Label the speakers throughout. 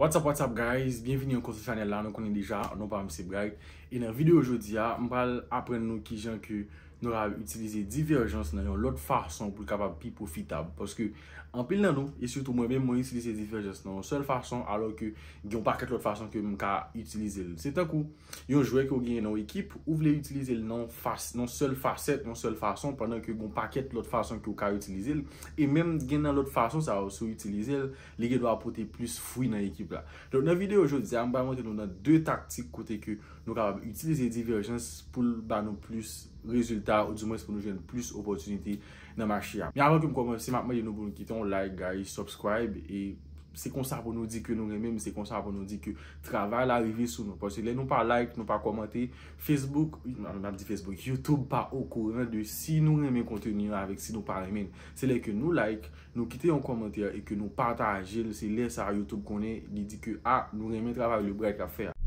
Speaker 1: What's up, what's up guys? Bienveni ou kon se chanel la. Nou konen deja, nou pa mse brag. E nan video oujoudiya, mpal apren nou ki jen ki... nou ka ap utilize diverjans nan yon lot fason pou l kapap pi profitab. Poske, anpil nan nou, e sutou mwen men mwen utilize diverjans nan yon sol fason alor ke yon paket lot fason ke mwen ka utilize l. Se takou, yon jowe ki ou genye nan w ekip, ou vle utilize l nan sol fasyet, nan sol fason pandan ke yon paket lot fason ke mwen ka utilize l, e menm genye nan lot fason, sa a osso utilize l, lege dwa apote plus fwi nan ekip la. Don nan videyo jow, diyan mba yon te nou nan de taktik kote ke nou ka ap utilize diverjans pou l ba nou plus rezultat, ou di mwen se pou nou jen plus opotunite nan ma chia. Mwen avan ke m konwensi, mapman yon nou pou nou kiton, like, guys, subscribe, e se kon sa pou nou di ke nou remen, se kon sa pou nou di ke travale arive sou nou. Se lè nou pa like, nou pa komante, Facebook, nan m ap di Facebook, Youtube pa okoran de si nou remen kontenyon avek, si nou pa remen. Se lè ke nou like, nou kite yon komante, e ke nou pataje, se lè sa Youtube konen, li di ke a, ah, nou remen travale yon brek a fèr.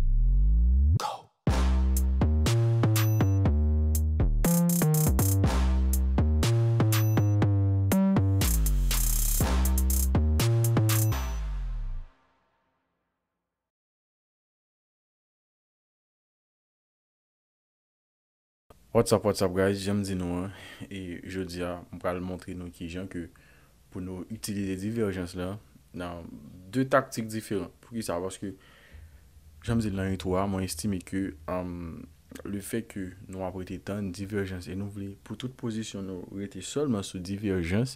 Speaker 1: What's up, what's up guys, jem di nou an, e jodi an, m pral montri nou ki jen ke pou nou itilize diverjans la, nan, de taktik diferant, pou ki sa, jem di lan yon towa, mwen estime ke, le fe ke nou aprete tan diverjans, e nou vle, pou tout posisyon nou, rete solman sou diverjans,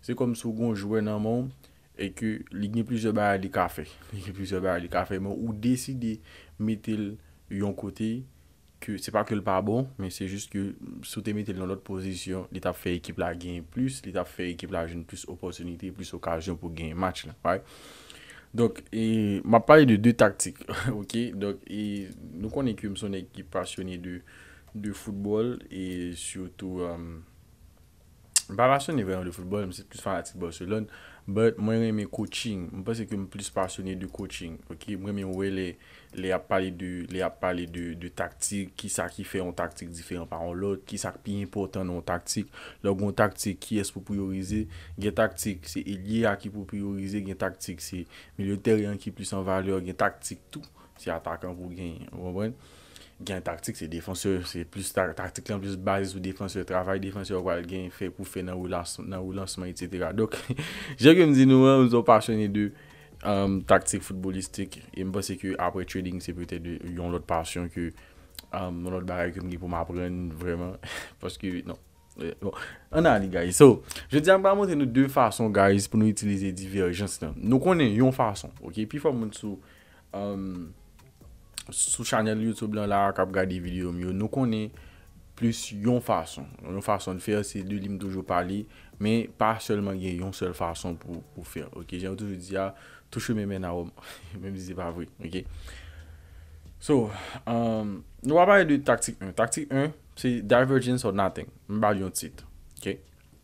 Speaker 1: se kom sou gon jwè nan moun, e ke li gne plize bayar di kafe, li gne plize bayar di kafe, mwen ou deside metil yon kotey, que c'est pas que le pas bon, mais c'est juste que si tu mettez dans l'autre position, il fait équipe la gagne plus, il fait équipe la gagne plus opportunité, plus occasion pour gagner match Donc, il m'a parlé de deux tactiques, OK? Donc, et, nous connaissons que son équipe passionnée de, football et surtout euh, M pa rasyon e veyon de futbol, m se plus fanatik Barcelona, but mwen reme coaching, m pase ke m plus pasyoner de coaching, m reme mwe le ap pale de taktik, ki sa ki fe yon taktik diferent pa yon lot, ki sa ki pi importan yon taktik, lor yon taktik ki es pou priorize gen taktik, se ilye a ki pou priorize gen taktik, se milyoteryan ki plus an valyor gen taktik, tou se atakan pou gen, mwen brend? gen taktik se defanseur, se plus taktik lan, plus base ou defanseur, trafaye defanseur wale gen fe pou fe nan ou lansman itse tera. Dok, jè gen mdi nou an, mzou pasyonen de euh, taktik futbolistik, e mba se ke apre trading se pwete de yon lot pasyon ke yon lot baray ke mge pou m apren vreman, paske, non, euh, bon, anani guys. So, jè di an pa mwote nou dwe fason guys pou nou itilize diverjans nan. Nou konen yon fason, ok, pi fwa mwote sou, hmmm, euh, Sou chanel YouTube lan la, kap gade videyo myo, nou konen plus yon fason. Yon fason de fer, se li li m toujou pali, men pa solman gen yon sol fason pou fer. Ok, jen wè toujou diya ah, touche mè men a wè, mèm di zi pa vwe. So, um, nou wè baye de taktik 1. Taktik 1, se divergence or nothing. M baye yon tit.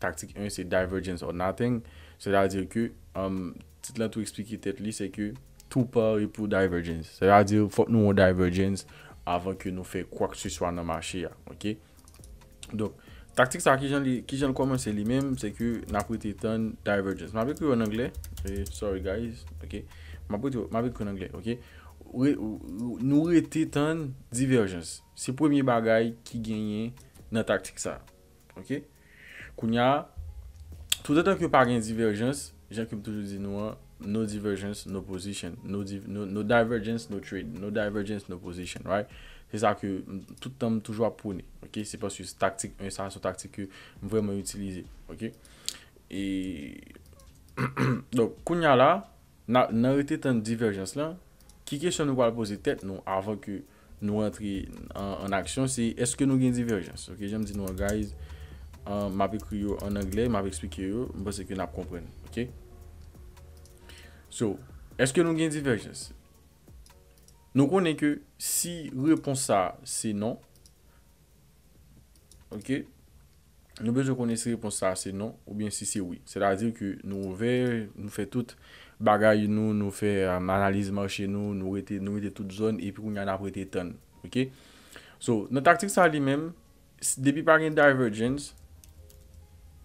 Speaker 1: Taktik 1, se divergence or nothing. Se um, la dir ki, tit lan tou expliki tet li, se ki, tou pa ripou diverjens. Se yadir, fok nou wou diverjens avan ke nou fe kwa kswi swan nan machi ya. Ok? Dok, taktik sa ki jan komanse li menm, se ke na pou te tan diverjens. Ma vek yo nan gley. Sorry guys. Ok? Ma vek yo nan gley. Ok? Nou rete tan diverjens. Se premye bagay ki genye nan taktik sa. Ok? Kou nya, touta tan ke wou pa gen diverjens, jen kem toujou di nou an, No divergence, no position. No divergence, no trade. No divergence, no position, right? Se sa ki, toutan toujwa pouni, ok? Se pa sou taktik, se pa sou taktik ki mwen mwen utilize, ok? E, do, kounya la, nan rete tan divergence la, ki kesyon nou wale pose tet nou, avan ki nou entri an aksyon, se eske nou gen divergence, ok? Jem di nou, guys, m api kriyo an angle, m api eksplike yo, m pa se ke nap kompren, ok? So, eske nou gen Divergence? Nou konen ke si repons sa se non. Ok? Nou bejou konen si repons sa se non ou bien si se oui. Se la di ke nou over, nou fe tout bagay nou, nou fe manalizman um, che nou, nou rete tout zon, epi pou ny an aprete ton. Ok? So, nou taktik sa li men, depi pa gen Divergence.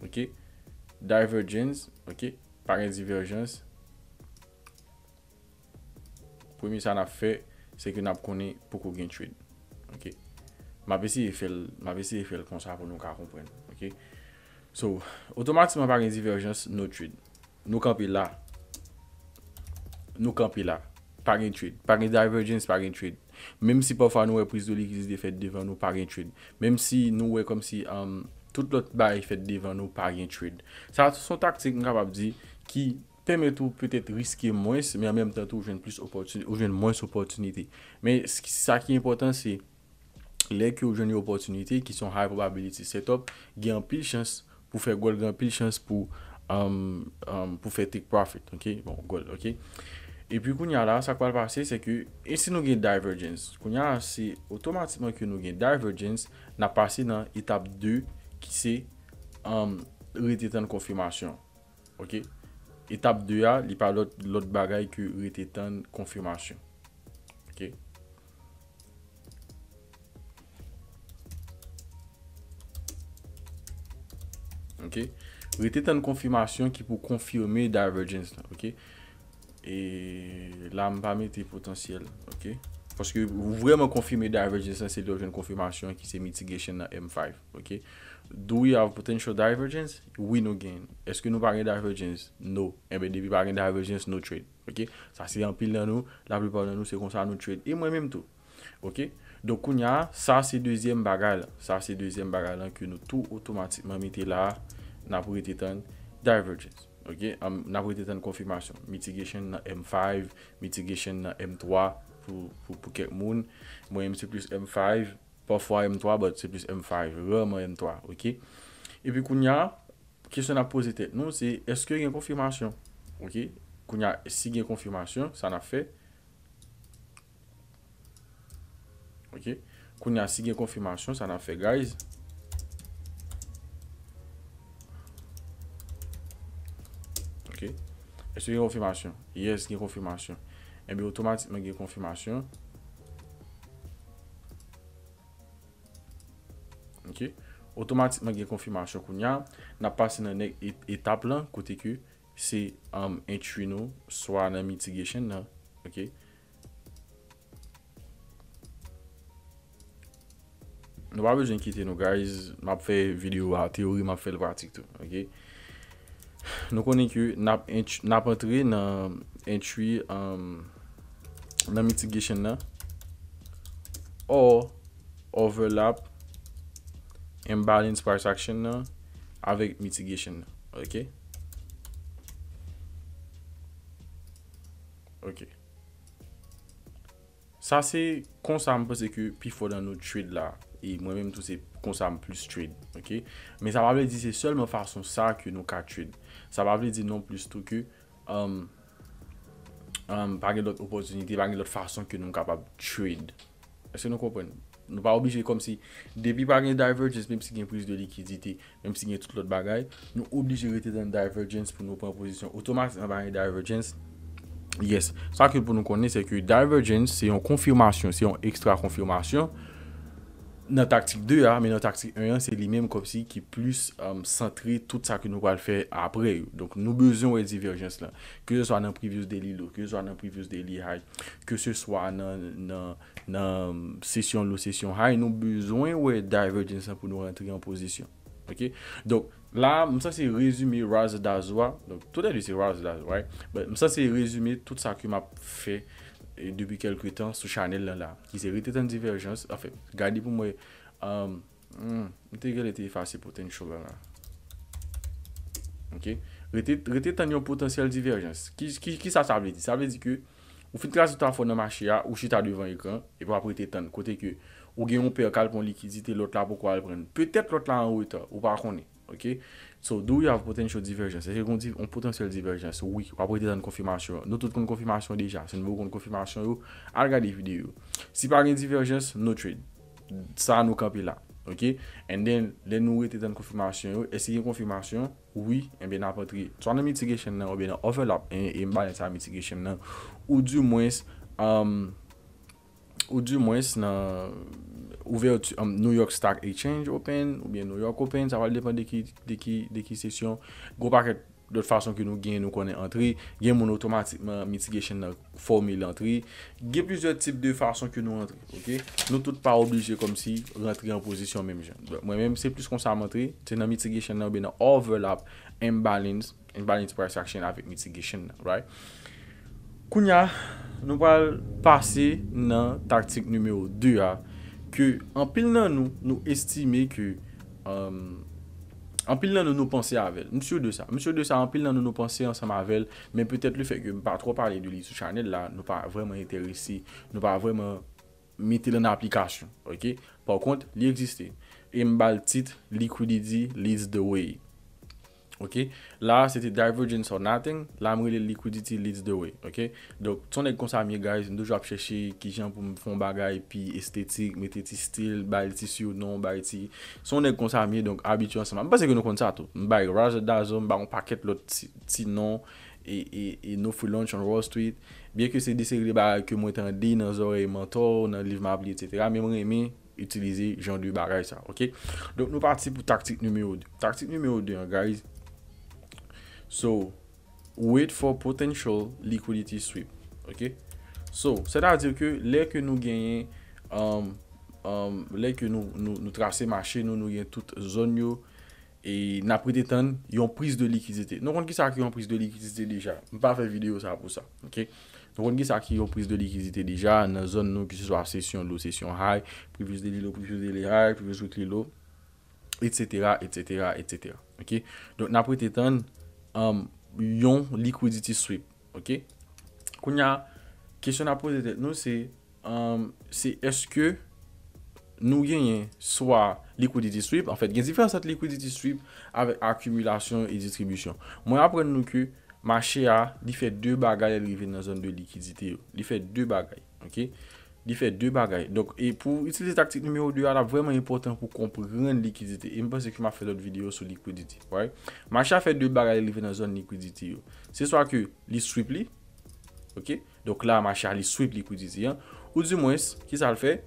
Speaker 1: Ok? Divergence. Ok? Pa gen Divergence. Ok? Primi sa na fe, seke na pou koni pou kou gen trade. Ok. Ma besi e fel konsa pou nou ka kompren. Ok. So, otomatisman pagin zi verjans nou trade. Nou kapi la. Nou kapi la. Pagin trade. Pagin diverjans, pagin trade. Mem si pafan nou e prizolik zi defet devan nou pagin trade. Mem si nou e kom si um, tout lot bayi defet devan nou pagin trade. Sa sou taktik nan pap zi ki... mais tout peut-être risqué moins, mais en même temps, tout j'ai plus opportunité, ou jeune moins opportunité. Mais ce qui, ça qui est important, c'est les que jeune opportunité qui sont high probability setup, gagne en pile chance pour faire goal, un pile chance pour um, um, pour faire take profit, OK? Bon, gold OK? Et puis, qu'on y a là, ça va passer, c'est que, et si nous avons divergence, qu'on y a c'est automatiquement que nous avons divergence, n'a passé dans étape 2 qui c'est um, de confirmation. OK? Etape 2 a, li pa lot bagay ki ou rete tan konfirmasyon. Ok. Ok. Ou rete tan konfirmasyon ki pou konfirmé divergence la. Ok. E la m pa meti potansyel. Ok. Paske ou vwèman konfirmé divergence la, se dojen konfirmasyon ki se mitigation la M5. Ok. Ok. Do we have potential divergence? Oui, no gain. Est-ce que nous parons divergence? No. M&D eh parons divergence, no trade. Ok? Sa si en pile nan nou. La plupart nan nou se konsa nou trade. Et moi même tout. Ok? Dokou nya, sa si deuxième bagage la. Sa si deuxième bagage la que nous tout automatiquement mettez la na pou étit en divergence. Ok? Na pou étit en confirmation. Mitigation nan M5. Mitigation nan M3. Pou kèk moun. Moi M6 plus M5. pa fwa M3, but se pis M5. Vremen M3, ok? E pi koun ya, kishen na pozite. Nou se, eske gen konfirmasyon? Ok? Koun ya, si gen konfirmasyon, sa na fe. Ok? Koun ya, si gen konfirmasyon, sa na fe, guys. Ok? Eske gen konfirmasyon. Yes, gen konfirmasyon. E eh bi otomatikman gen konfirmasyon. Otomatikman gen konfirmasyon kou nya Na pase nan ek etap lan Kote ki se entri nou So a nan mitigation nan Ok Nou a bejen kiti nou guys Map fe video a teori map fe l vatik tou Ok Nou konen ki nap entri Na entri Nan mitigation nan Ou Overlap Imbalance price action na avèk mitigation na. Ok? Ok. Sa se konsanm pou se ke pi fò dan nou trade la. E mwen mèm tou se konsanm plus trade. Ok? Mè sa pa vè di se sol mè fason sa ke nou ka trade. Sa pa vè di non plus tout ke bagè um, um, lot oppozyniti, bagè lot fason ke nou kapab trade. Ese nou kompon? Ok. Nou pa oblije kom si debi pa gen Divergence Mem si gen pris de likizite Mem si gen tout l'ot bagay Nou oblije rete den Divergence pou nou preposisyon Otomaks nan ba gen Divergence Yes, sa ki pou nou konnen se ki Divergence se yon konfirmasyon Se yon ekstra konfirmasyon Nan taktik 2 la, men nan taktik 1, se li menm kopsi ki plus santri um, tout sa ki nou wale fe apre yo. Donk nou bezon wè diverjans la. Ke se swa nan previous daily low, ke se swa nan previous daily high, ke se swa nan session low, session high, nou bezon wè diverjans la pou nou rentri an posisyon. Ok? Donk la, msa se rezume Raz Dazwa. Donk tout anvi se Raz Dazwa, right? Msa se rezume tout sa ki mwa fe. Et depuis quelques temps, ce chanel-là, qui s'évite d'une divergence, en fait, regardez-vous-moi. Euh, Mettez-vous hmm, l'été facile pour tenir le chanel-là. Mettez-vous l'été tanné au potentiel divergence. Qui ça s'avère? Ça veut dire que, au fin de la suite, il faut ne marcher à ouche, il y a du vent, il va apporter tant de côté qu'il y a. Ou gué, on perd un calque, on liquide, il y a l'autre là, pourquoi il prenne? Peut-être l'autre là, en route, ou pas, qu'on y est. Ok, so do we have potential divergence? Eje kon di, an potensyal divergence, oui, wap rete dan konfirmasyon. No tout kon konfirmasyon deja, se nou kon konfirmasyon yo, aga di videyo. Si pa gen kon konfirmasyon, no trade. Sa an nou kapi la, ok? And then, den nou rete dan konfirmasyon yo, esi gen konfirmasyon, oui, eh en ben apatri. So an amitigasyon nan, ou ben an overlap, eh, eh, en balans an amitigasyon nan, ou di mwes, um, ou di mwes nan... Ouver um, New York Stock Exchange open, oubyen New York open, sa val depan deki seksyon. Gopak et, dot fason ki nou gen nou konen entri, gen moun otomatikman mitigation nan 4 mil entri. Gen pizot tip de fason ki nou entri, nou tout pa oblije kom si rentri an pozisyon menm jen. Mwen menm se plus konsan mentri, te nan mitigation nan oubyen nan overlap and balance price action avik mitigation nan. Kounya, nou pal pase nan taktik numeo 2 a. Ke, an pil nan nou estime ke, an pil nan nou nou panse avèl, msè ou de sa, msè ou de sa, an pil nan nou nou panse ansan ma avèl, men petèt le fèk ke m pa tro parle de li sou chanel la, nou pa vreman etere si, nou pa vreman metel an aplikasyon, ok? Par kont, li eksiste. E m bal tit, likou didi, li is the way. La se ti divergence or nothing La mwen li liquidity leads the way Donk ton ek konsa miye guys Ndou jwa ap cheshi ki jen pou mwen fon bagay Pi estetik, meteti stil Bal tisyu non, bal ti Son ek konsa miye donk abituan seman Mba se gen nou konta to Mba yon raja da zon, mba yon paket lot ti non E nou free launch an Wall Street Bien ke se disek li bagay ke mwen ten di Nan zore yon mentor, nan livman apli etc Men mwen eme itilize jan di bagay sa Donk nou pati pou taktik numero 2 Taktik numero 2 guys So, wait for potential liquidity sweep, ok? So, sa da a dir ke lè ke nou genyen, um, um, lè ke nou trasey machè, nou nou genyen tout zon yo, e na prit etan, yon pris de likizite. Nou kon ki sa ki yon pris de likizite deja, m pa fè video sa pou sa, ok? Nou kon ki sa ki yon pris de likizite deja, nan zon nou ki se so a sesyon lo, sesyon high, privis de li lo, privis de li high, privis de li low, et cetera, et cetera, et cetera, ok? Don, na prit etan, Um, yon liquidity sweep, ok? Koun ya, kesyon aposete nou se, um, se eske nou genye swa liquidity sweep, en fet genzi fe an sat liquidity sweep ave akumulasyon e distribusyon. Mwen apren nou ke, ma che a, li fe dwe bagay li ven nan zon de likidite yo, li fe dwe bagay, ok? fait deux dè donc et pour utiliser tactique tactique 2 là vraiment vraiment important pou liquidité. liquidité E pense que ma fait d'autres vidéos sur liquidité Wè? Macha fait deux bagay li fè nan zon likidite yo. Se swa sweep Ok? donc la, macha les sweep liquidité hein? Ou du moins qui ça le fait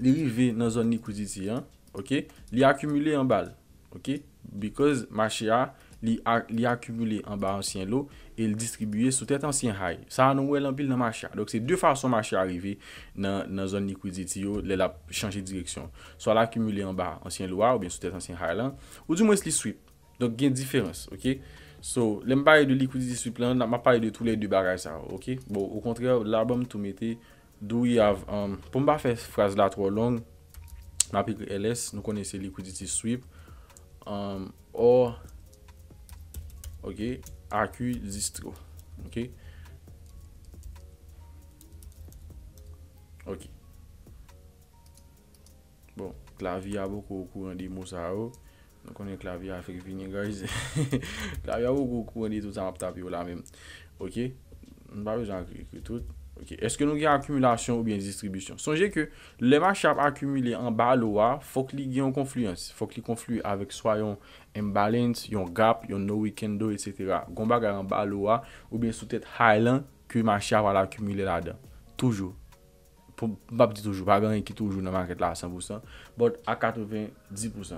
Speaker 1: Li rive dans zon likidite hein? Ok? Li accumuler en bal. Ok? Because macha... li akumule an ba ansyen lo e li distribuye sou tèt ansyen hay sa an wè lan pil nan ma chè dok se dè fà son ma chè arive nan zon likwiziti yo lè la chanjè direksyon so al akumule an ba ansyen lo a ou bè sou tèt ansyen hay lan ou dè mwè se likwiziti sweep dok gen diferans ok so lè m baye de likwiziti sweep lan nan ma baye de tout lè dè bagaj sa ok bon, ou kontrè, l'abom tùmè te dè wè yav um, pou m baye fè fraz la tro long nan pèk lè lès nou konè se likwiziti sweep ou um, ou Ok, a ku zist ko. Ok. Ok. Bon, klavye a bo kou kou an di mousa a ou. Non konen klavye a fek vini guys. Klavye a bo kou kou an di tout an ap tap yo la men. Ok. Mba yo jan kou kou tout. Eske nou gen akumilasyon ou bien distribisyon? Sonje ke, le manchap akumile an ba lo a, fok li gen konfluyans. Fok li konfluy avik swa yon imbalance, yon gap, yon no weekend do, etc. Gon ba gen an ba lo a ou bien sou tet hay lan, ke manchap wala akumile la den. Toujou. Bab di toujou. Pag an yon ki toujou nan manket la a 100%, bot a 90%.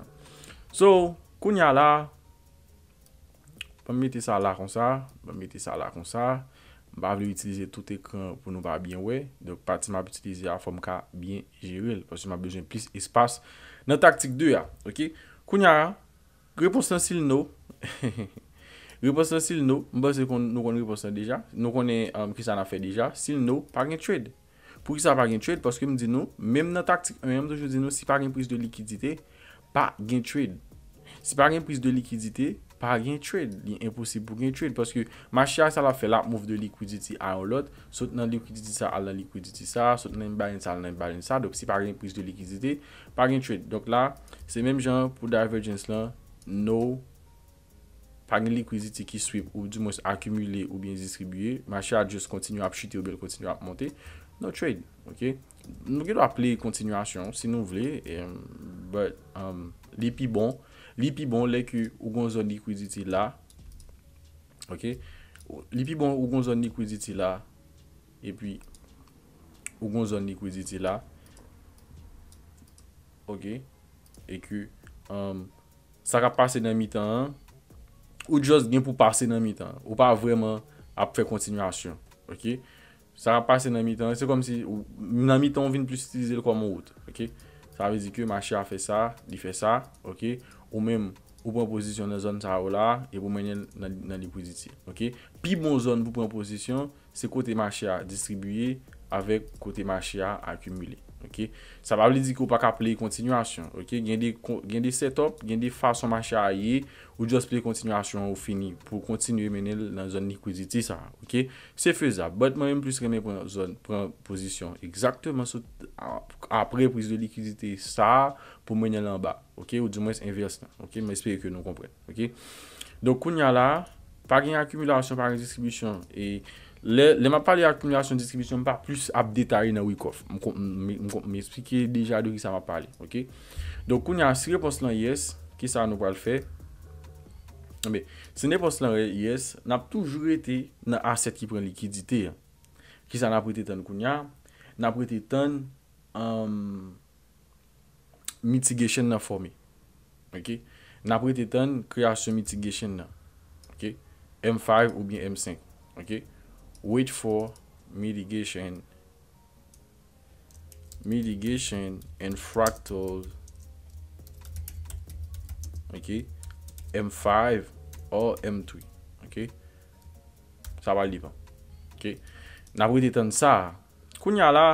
Speaker 1: So, kounya la, ban meti sa la kon sa, ban meti sa la kon sa, Ba vle yi itilize tout ekran pou nou ba bin wey. Do pati ma ap itilize a fom ka bin jiril. Pas yi ma bejwen pis espas nan taktik 2 ya. Ok. Kou nyara. Reposnan sil nou. Reposnan sil nou. Mba se kon nou kon reposnan deja. Nou konen um, ki sa na fe deja. Sil nou pa gen trade. Pou ki sa pa gen trade. Pas ke m di nou. Mem nan taktik. Mem nan jou di nou. Si pa gen pris de likidite. Pa gen trade. Si pa gen pris de likidite. pa gen trade, li e imposible pou gen trade paske ma chè a sa la fè la mouv de likwiziti a ou lot, sot nan likwiziti sa a la likwiziti sa, sot nan balen sa a la balen sa, dok si pa gen priz de likwiziti pa gen trade, dok la, se menm jan pou divergence la, no pa gen likwiziti ki swip ou di mwes akumule ou bin distribuye, ma chè a just kontinu ap chiti ou bel kontinu ap monte, no trade ok, nou gen ap pli kontinuasyon, si nou vle eh, but, um, li pi bon Li pi bon, le ki ou gon zon likwiziti la. Ok. Li pi bon, ou gon zon likwiziti la. E pi, ou gon zon likwiziti la. Ok. E ki, um, sa ka pase nan mi tan. Ou jos gen pou pase nan mi tan. Ou pa vreman ap fe kontinuasyon. Ok. Sa ka pase nan mi tan. Se kom si, nan mi tan ou vin plus itilize l kwa moun out. Ok. Sa vezi ki, ma che a fe sa, li fe sa. Ok. Ok. Ou menm ou pren pozisyon nan zon sa ou la E pou menyen nan likwiziti Pi bon zon pou pren pozisyon Se kote machia distribuyen Avek kote machia akumile Sa pa wale di ki ou pa ka play kontinuasyon Gen de set up Gen de fason machia a ye Ou just play kontinuasyon ou fini Pou kontinu menyen nan zon likwiziti sa Se feza Bot menmen plus rennen pren pozisyon Exactement sa Aprepriz de likwiziti sa Pou menyen lan ba Ou di mwen se inverse nan. Mwen espere ke nou kompren. Donk kou nyala, pari akumulasyon, pari diskimisyon, le mwen pa li akumulasyon diskimisyon, mwen pa plus ap detay nan wikof. Mwen kon m'esplike deja di ki sa mwen pa li. Donk kou nyala, si repos lan yes, ki sa nou pal fe, se ne pos lan yes, nan ap toujou ete nan asset ki pren likidite. Ki sa nan ap rete tan kou nyala, nan ap rete tan an euh, Mitigation nan formi. Ok. Napwite tan kreasyon mitigation nan. Ok. M5 ou bien M5. Ok. Wait for mitigation. Mitigation and fractal. Ok. M5 ou M3. Ok. Sa va li pa. Ok. Napwite tan sa. Kounya la.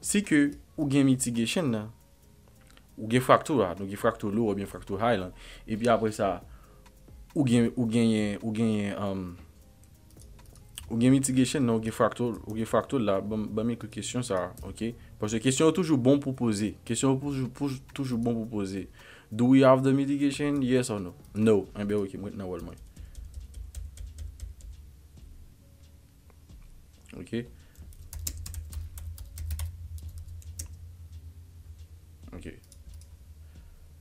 Speaker 1: Si ke ou gen mitigation nan. Ou gen fraktou la, ah, nou gen fraktou lou ou gen fraktou hay lan. E pi apre sa, ou gen, ou gen, ou gen, um, ou gen mitigation nan ou gen fraktou, ou gen fraktou la. Ba mi kwen kwen kwen kwen sa, ok. Pwese kwen se kwen se toujou bon pou pouze. Kwen se kwen se toujou bon pou pouze. Do we have the mitigation? Yes or no? No. Mwen men nou wèl mwen. Ok. Non,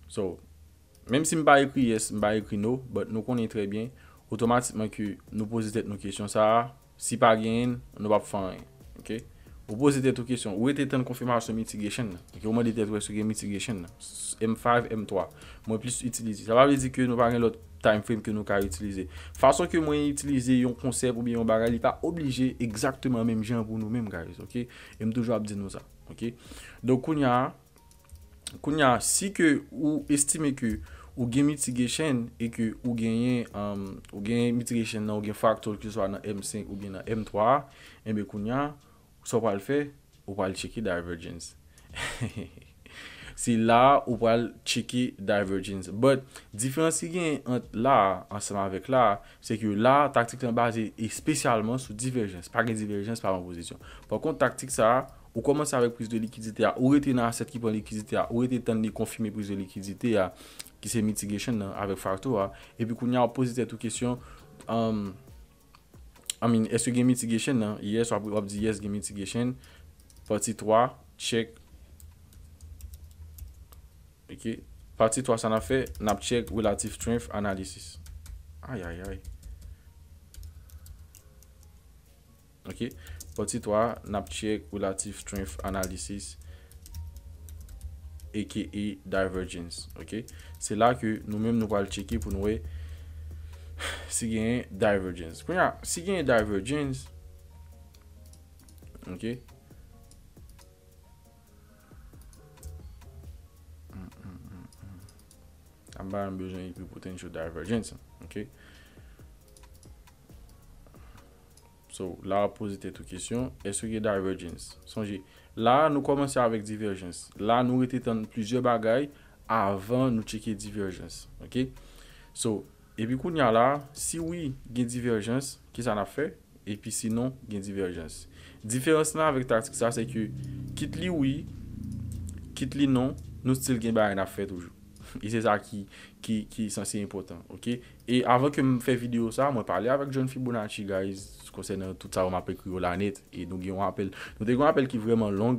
Speaker 1: So, menm si m ba ekri yes, m ba ekri no, but nou konen tre bien, otomatikman ki nou pozit et nou kesyon sa, si pa gen, nou pa pou fany. Ok? Ou pozit et nou kesyon, ou et etan konfirmasyon mitigation? Ok, ou man et etan konfirmasyon mitigation? M5, M3. Mwen plis itilizi. Sa va vizit ke nou pa gen lout time frame ke nou ka itilize. Fason ke mwen itilize yon konsep ou yon bagay, li pa oblije ekzaktman menm jen pou nou menm, guys. Ok? M toujwa ap di nou sa. Ok? Donk koun ya a, Kounya, si ke ou estime ke ou gen mitigation E ke ou gen um, mitigation nan ou gen factor ki sou anan M5 ou gen an M3 Ebe kounya, sou pal fe, ou pal cheke divergence Se la ou pal cheke divergence But, diferensi gen anseman vek la Se ke la, taktik ten base espesyalman sou divergence Par gen divergence, par anpozisyon Par kont taktik sa a Ou komanse avèk priz de likidite ya, ou rete nan aset ki pon likidite ya, ou rete tan li konfime priz de likidite ya, ki se mitigation nan, avèk faktor ya. Epi kou nya ou pozite etou kesyon, amin, eswe gen mitigation nan, yes wap di yes gen mitigation, parti 3, check. Ok, parti 3 sa na fe, nap check, relative strength, analysis. Ayayay. Ok. Ok. poti to a nap chek relative strength analysis a.k.a. divergence, ok? Se la ke nou menm nou pal cheke pou nou e si genye divergence. Kwenya, si genye divergence, ok? Mm, mm, mm, Amba an bezwen yi pou potenjou divergence, ok? So, la apozite tou kisyon, eswe gen divergence? Sonje, la nou komanse avèk divergence. La nou rete tan plizye bagay avèn nou cheke divergence. Ok? So, epi kou nya la, si wè gen divergence, ki sa na fè? Epi si non gen divergence. Diférense nan avèk taksik sa, se ke kit li wè, kit li non, nou stil gen ba yon a fè toujou. E se sa ki san si impotant, ok? E avon ke m fe video sa, mwen pale avak John Fibonacci, guys, skosene tout sa waman pek yon lanet, e nou gen yon apel. Nou te gen yon apel ki vreman long,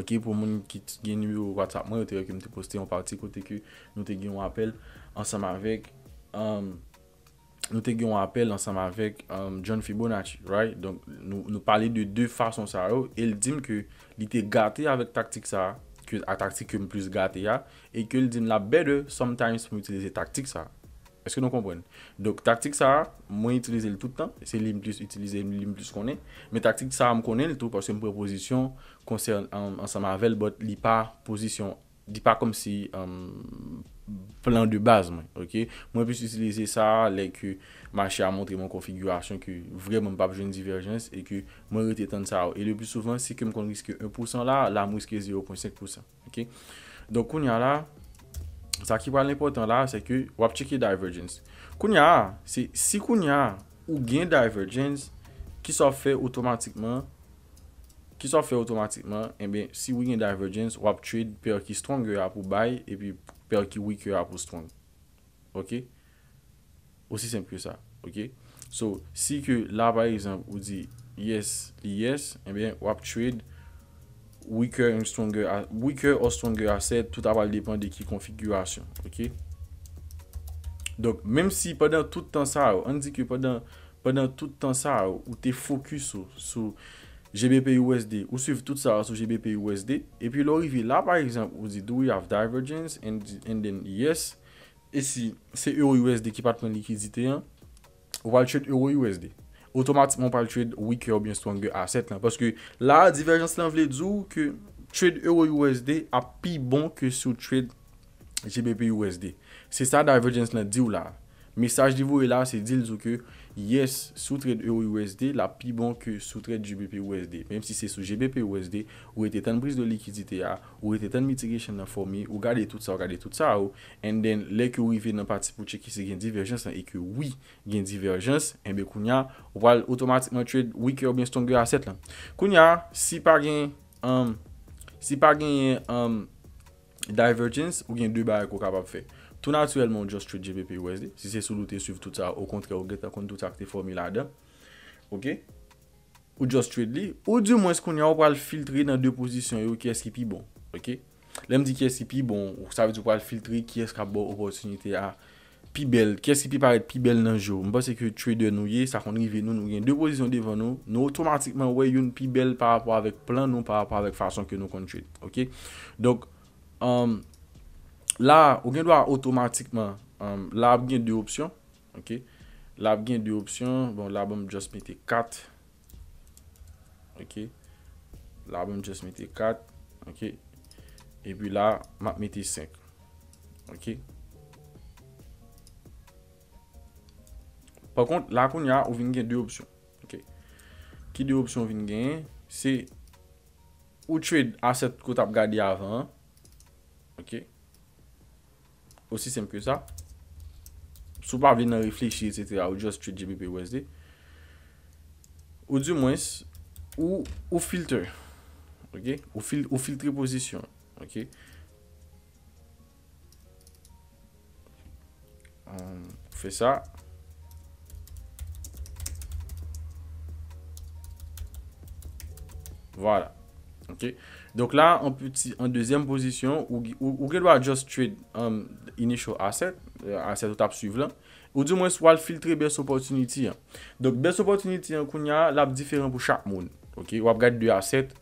Speaker 1: ok, pou moun ki gen yon WhatsApp mwen, ou te reke m te poste yon partik ou te gen yon apel ansam avik, euh, nou te gen yon apel ansam avik euh, John Fibonacci, right? Donk nou pale de de fason sa yo, el dim ke li te gate avak taktik sa, ke a taktik ke m plis gate ya, e ke l din la bè de, sometimes pou m utilize taktik sa, eske nou kompwen, dok taktik sa, mwen itilize l toutan, se li m plis itilize, li m plis konen, me taktik sa m konen, l tou porsen m preposisyon, konsen an sa m avèl bot, li pa posisyon, Di pa kom si euh, plan de baz mwen, ok? Mwen pwè s'utilize sa, lè kè ma chè a montre mwen konfigurasyon kè vremen pa pwè jen di verjens E kè mwen rete tan sa ou, e lè pwè souvan si kèm kon riske 1% la, la mwen riske 0.5% Ok? Donk koun ya la, sa ki wane l'impotant la, se kè wap cheke diverjens Koun ya, si koun ya ou gen diverjens, ki sa fè otomatikman ki sa fè otomatikman, e eh bè, si wè gen divergence, wap trade, per ki strongè a pou buy, e pi per ki wè ki a pou strongè. Ok? Osi senpè sa. Ok? So, si ke la par exemple, wè di yes, li yes, e eh bè, wap trade, wè ki a strongè a, wè ki a strongè a, se tout a valide pan de ki konfigurasyon. Ok? Dok, mèm si pèdè toutan sa, an di ki pèdè toutan sa, wè te fokus sou, sou, GBPUSD ou suiv tout sa sou GBPUSD e pi lorive la par exemple ou di do we have divergence and then yes e si se euro USD ki pat pen likidite ou pa l trade euro USD otomatisman pa l trade wiki ou bien stwange aset la paske la divergence la vle dzou ke trade euro USD a pi bon ke sou trade GBPUSD se sa divergence la di ou la Mesaj di vou e la, se dil zou ke, yes, sou trade e ou USD la pi bon ke sou trade GBPUSD. Mem si se sou GBPUSD, ou ete tan brise de likidite ya, ou ete tan mitigation nan formi, ou gade tout sa, ou gade tout sa, ou. And then, le ke ou i ve nan pati pou cheke se gen divergence la, e ke oui gen divergence, eh enbe kounya, ou val otomatikman trade oui ke ou bien stonger aset la. Kounya, si pa gen um, um, divergence, ou gen 2 baye kou kapap fey. Tou naturelman ou jost trade GBPUSD. Si se sou loute, suiv tout sa. Ou kontre, ou geta kont tout sa ki te formi la dem. Ok? Ou jost trade li. Ou diyo mwen skon yo wapal filtri nan de posisyon yo ki eski pi bon. Ok? Lem di ki eski pi bon. Ou sa vet yo wapal filtri ki eska bo opotunite a pi bel. Ki eski pi paret pi bel nan jo. Mwen pa se ke trader nou ye, sa kon rive nou nou ye. De posisyon devan nou, nou otomatikman wè yon pi bel par apwa avèk plan nou, par apwa avèk fasyon ke nou kon trade. Ok? Donk... Um, La ou gen do a otomatikman La ap gen 2 opsyon Ok La ap gen 2 opsyon Bon la ap mwen just mette 4 Ok La ap mwen just mette 4 Ok E pi la map mette 5 Ok Po kont la kon ya ou ven gen 2 opsyon Ok Ki 2 opsyon ven gen Si Ou trade asset ko tap gadi avan Ok aussi simple que ça Souvent, vous réfléchir réfléchir c'était etc. Ou juste treat GBP USD. Ou du moins ou, au filtre Ok? Ou, fil, ou filtre position Ok? On fait ça. Voilà. Donk la, an dezyenm pozisyon, ou ge dwa just trade an um, initial asset, euh, ou di mwen swal filtre best opportunity an. Donk best opportunity an koun ya, la ap diferent pou chak moun. Ok, wap gade 2 asset,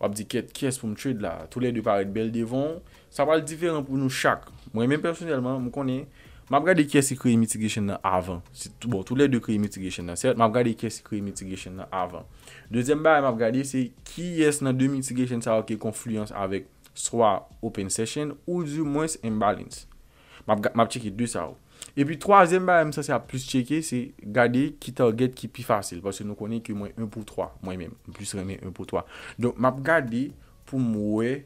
Speaker 1: wap di ket kese pou m chade la, tou le 2 paret bel devon, sa pal diferent pou nou chak. Mwen men personelman, m konen... Map gade kese kreye mitigation nan avan. Bon, tou le de kreye mitigation nan. Map gade kese kreye mitigation nan avan. Dezembe, map gade se ki yes nan de mitigation sa ou ki kon fluyans avik swa open session ou zi mwes imbalance. Map cheke de sa ou. E pi troazembe, sa se ap plus cheke, se gade ki target ki pi fasil. Basi nou konen ki mwen 1 pou 3. Mwen men, mwen plus remen 1 pou 3. Don, map gade pou mwe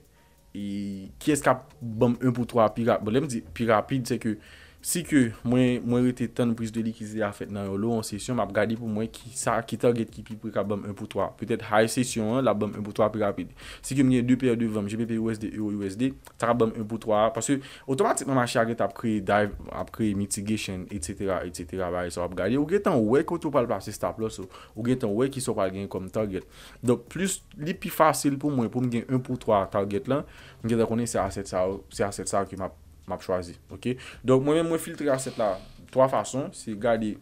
Speaker 1: ki eska bom 1 pou 3 api rapide. Bon, lem di, api rapide se ke Si ke mwen rete tan priz de likize a fet nan yolo an sesyon, mwen ap gade pou mwen ki target ki prik ap bom 1 pou 3. Petet high sesyon an, l ap bom 1 pou 3 pi rapid. Si ke mwen ye 2p2vom, jbp usd, eo usd, ta ap bom 1 pou 3. Paswe, otomatikman mwen a chage tap kreye dive, ap kreye mitigation, etc. Ape gade, ou get an wek otopal basi staplos, ou get an wek ki sop al gen kon target. Dok, plus, li pi fasil pou mwen, pou mwen gen 1 pou 3 target lan, mwen gade konen se aset sa ou ki mwen ap map chwazi. Ok, donk mwen mwen filtre asset la, 3 fason, se gade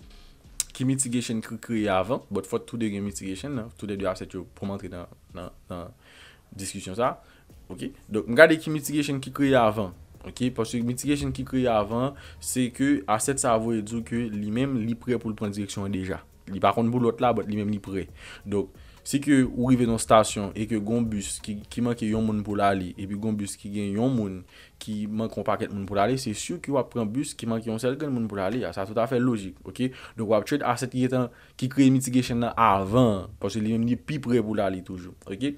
Speaker 1: ki mitigation kre kre avan, bot fote tout de game mitigation la, tout de de asset yo pou mantre nan diskusyon sa. Ok, donk mwen gade ki mitigation kre kre avan, ok, porsye mitigation kre kre avan, se ke asset sa avoye dzo ke li mem li pre pou l pren direksyon deja. Li par kon bou lot la, bot li mem li pre. Donk, si ke ou rive non stasyon, e ke gon bus, ki manke yon moun pou lali, e pi gon bus ki gen yon moun, ki manke yon paket moun pou lali, se syou ki wap pren bus, ki manke yon selken moun pou lali, a sa tout afe logik, ok, do wap trade asset yon tan, ki kre mitigation nan avan, paswe li yon ni pi pre pou lali toujou, ok,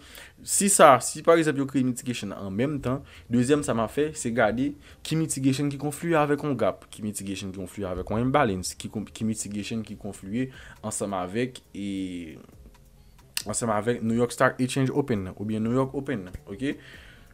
Speaker 1: si sa, si parisap yo kre mitigation nan an menm tan, dezyem sa ma fe, se gade, ki mitigation ki konflue avè kon gap, ki mitigation ki konflue avè kon imbalance, ki mitigation ki konflue ansam avèk, e... anseman avèk New York Stock Exchange open nan, oubyen New York open nan, ok?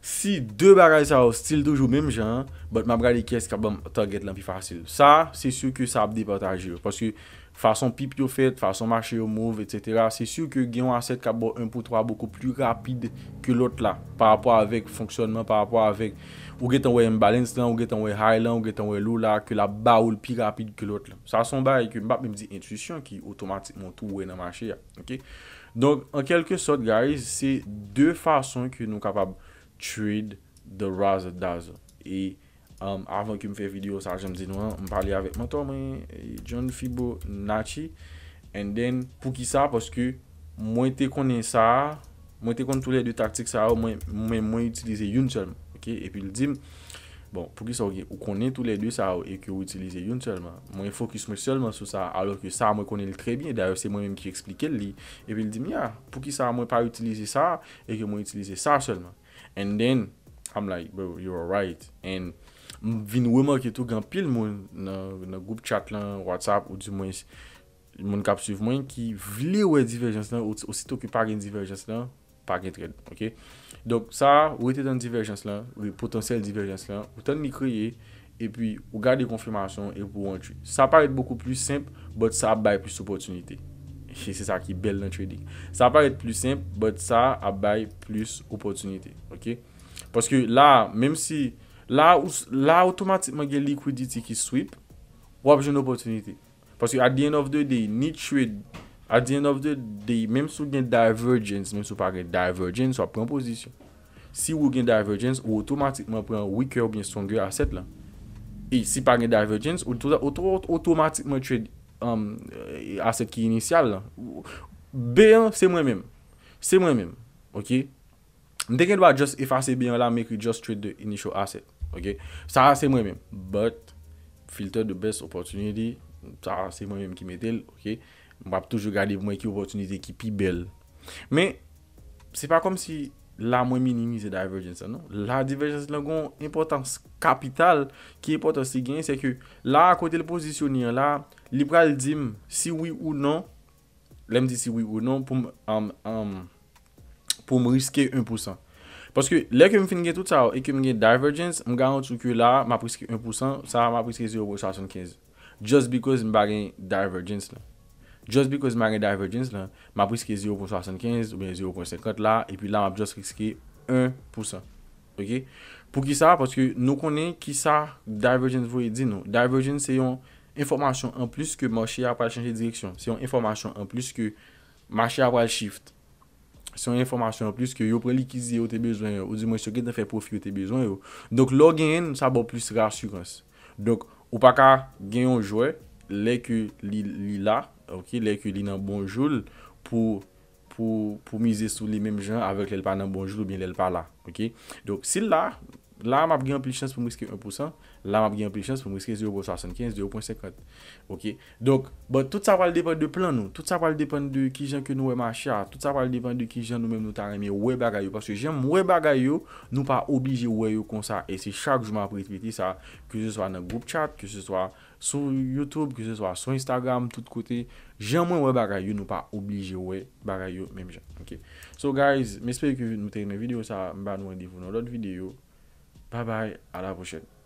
Speaker 1: Si 2 bagay sa ou stil toujou mèm jan, bat mèm gade kyes ka bom target lan pi fasil. Sa, se syou ke sa apdi pata ajil, paske Fason pip yo fet, fason mache yo move, etc. Se sur ke genyon aset ka bo 1 pou 3 Boko plu rapide ke lot la Par apwa avek fonksyonman Par apwa avek ou getan wey mbalens lan Ou getan wey high lan, ou getan wey low la Ke la ba ou l pi rapide ke lot la Sa son ba e ke mbap mi mdi intusyon ki Otomatikman tou wey nan mache ya Donk, an kelke sot guys Se 2 fason ke nou kapab Trade the raza daza E Um, avan ki m fe video sa jom di nou m pale avet mato mwen John Fibonacci pou ki sa poske mwen te konen sa mwen te konen tou le dwe taktik sa mwen mwen itilize yon selman pou ki sa ou konen tou le dwe sa ou et ke ou itilize yon selman mwen fokus mwen selman sou sa alo ke sa mwen konen l tre bie daryo se mwen mwen ki explike l li pou ki sa mwen pa itilize sa et ke mwen itilize sa selman and then I'm like bro you are right and vin weman ki tou gen pil moun nan group chat lan, whatsapp, ou di mwen moun kap suv mwen ki vli we diverjans lan, osito ki pa gen diverjans lan pa gen trade, ok donc sa, ou ete tan diverjans lan ou potansel diverjans lan, ou tan ni kriye epi ou gade konfirmasyon epi ou anjou, sa pa ete beaucoup plus simple but sa abay plus opportunite se sa ki bel lan trading sa pa ete plus simple, but sa abay plus opportunite, ok paske la, mem si La otomatikman gen likwiditi ki sweep Ou apjen opotinite Fos yo at the end of the day Ni trade At the end of the day Mem sou gen divergence Mem sou pa gen divergence Ou pren pozisyon Si ou gen divergence Ou otomatikman pren weaker ou gen stronger aset la E si pa gen divergence Ou otomatikman trade Aset ki inisyal la B1 se mwen men Se mwen men Ok M deken dwa just If a se b1 la Make you just trade the initial aset Ok, sa se mwen men, but filter the best opportunity, sa se mwen men ki metel, ok, mwa pou toujou gade mwen ki opportunite ki pi bel. Men, se pa kom si la mwen minimize divergence, non? la divergence la goun importans kapital ki importans si gen, se ke la kote le posisyonir, la liberal dim si oui ou non, lem di si oui ou non pou m riske 1%. Poske le ke m fin gen tout sa e ke m gen Divergence, m gan an chouk yo la, ma priske 1%, sa ma priske 0.75. Just because m bagen Divergence la. Just because m bagen Divergence la, ma priske 0.75 ou ben 0.50 la, e pi la ma just priske 1%. Ok? Po ki sa, poske nou konen ki sa Divergence vwe di nou. Divergence se yon informasyon an plus ke machi apwa chanje direksyon. Se yon informasyon an plus ke machi apwa chanje direksyon. Son yon informasyon an plis ke yo pre likizi yo te bezwen yo. O di mwen se gen te fe profi yo te bezwen yo. Donk lo gen yon sa bo plis rasyurans. Donk ou pa ka gen yon jwe. Lek yon li la. Ok. Lek yon li nan bonjoul. Po mize sou li menm jan avek lel pa nan bonjoul ou bien lel pa la. Ok. Donk sil la. Ok. La ma ap gen plis chans pou mwiske 1%, la ma ap gen plis chans pou mwiske 0.75, 0.50. Ok, donk, bon, tout sa val depen de plan nou, tout sa val depen de ki jen ke nou wè ma chan, tout sa val depen de ki jen nou mèm nou tan remè wè bagayou, paske jen mwè bagayou, nou pa oblije wè yo kon sa, et se chak jman ap pritviti sa, ke se swa nan group chat, ke se swa sou Youtube, ke se swa sou Instagram, tout kote, jen mwen wè bagayou, nou pa oblije wè bagayou, mèm jen. Ok, so guys, mespere ki nou tenye mè video sa, mba nou an divou nan lot videyo, Bye bye, à la prochaine.